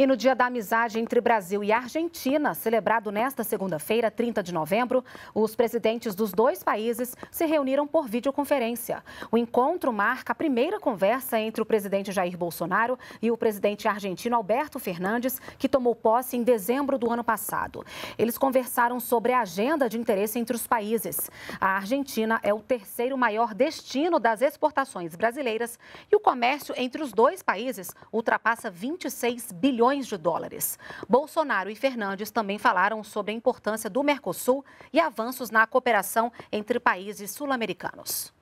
E no Dia da Amizade entre Brasil e Argentina, celebrado nesta segunda-feira, 30 de novembro, os presidentes dos dois países se reuniram por videoconferência. O encontro marca a primeira conversa entre o presidente Jair Bolsonaro e o presidente argentino Alberto Fernandes, que tomou posse em dezembro do ano passado. Eles conversaram sobre a agenda de interesse entre os países. A Argentina é o terceiro maior destino das exportações brasileiras e o comércio entre os dois países ultrapassa 26 bilhões bilhões de dólares. Bolsonaro e Fernandes também falaram sobre a importância do Mercosul e avanços na cooperação entre países sul-americanos.